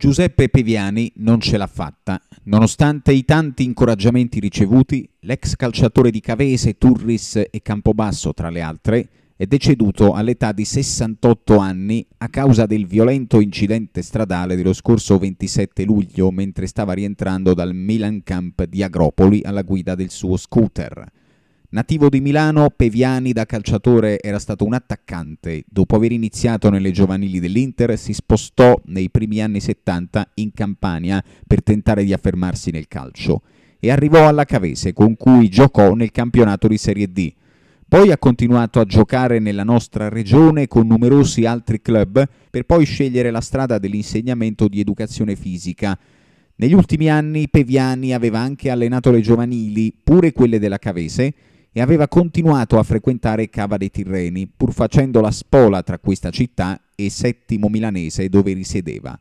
Giuseppe Peviani non ce l'ha fatta. Nonostante i tanti incoraggiamenti ricevuti, l'ex calciatore di Cavese, Turris e Campobasso, tra le altre, è deceduto all'età di 68 anni a causa del violento incidente stradale dello scorso 27 luglio mentre stava rientrando dal Milan Camp di Agropoli alla guida del suo scooter. Nativo di Milano, Peviani da calciatore era stato un attaccante. Dopo aver iniziato nelle giovanili dell'Inter, si spostò nei primi anni 70 in Campania per tentare di affermarsi nel calcio e arrivò alla Cavese con cui giocò nel campionato di Serie D. Poi ha continuato a giocare nella nostra regione con numerosi altri club per poi scegliere la strada dell'insegnamento di educazione fisica. Negli ultimi anni Peviani aveva anche allenato le giovanili, pure quelle della Cavese, e aveva continuato a frequentare Cava dei Tirreni, pur facendo la spola tra questa città e Settimo Milanese dove risiedeva.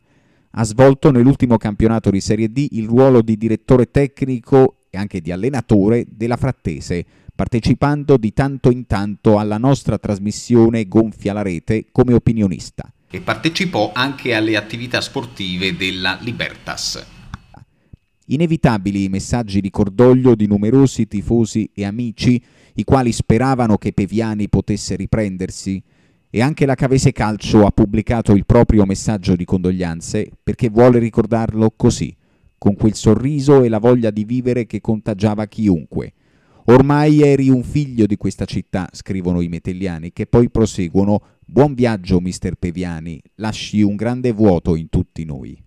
Ha svolto nell'ultimo campionato di Serie D il ruolo di direttore tecnico e anche di allenatore della Frattese, partecipando di tanto in tanto alla nostra trasmissione Gonfia la Rete come opinionista. E partecipò anche alle attività sportive della Libertas. Inevitabili i messaggi di cordoglio di numerosi tifosi e amici, i quali speravano che Peviani potesse riprendersi. E anche la Cavese Calcio ha pubblicato il proprio messaggio di condoglianze perché vuole ricordarlo così, con quel sorriso e la voglia di vivere che contagiava chiunque. Ormai eri un figlio di questa città, scrivono i metelliani, che poi proseguono Buon viaggio, mister Peviani, lasci un grande vuoto in tutti noi.